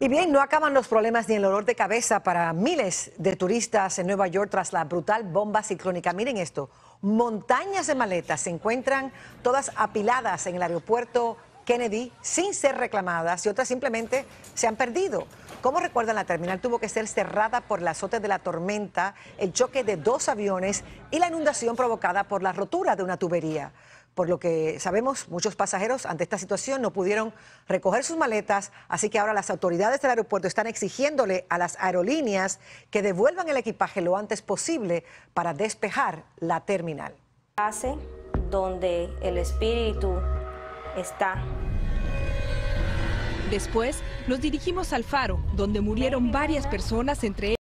Y bien, no acaban los problemas ni el olor de cabeza para miles de turistas en Nueva York tras la brutal bomba ciclónica. Miren esto, montañas de maletas se encuentran todas apiladas en el aeropuerto Kennedy sin ser reclamadas y otras simplemente se han perdido. Como recuerdan, la terminal tuvo que ser cerrada por el azote de la tormenta, el choque de dos aviones y la inundación provocada por la rotura de una tubería. Por lo que sabemos, muchos pasajeros ante esta situación no pudieron recoger sus maletas, así que ahora las autoridades del aeropuerto están exigiéndole a las aerolíneas que devuelvan el equipaje lo antes posible para despejar la terminal. Hace donde el espíritu está. Después nos dirigimos al faro, donde murieron varias personas, entre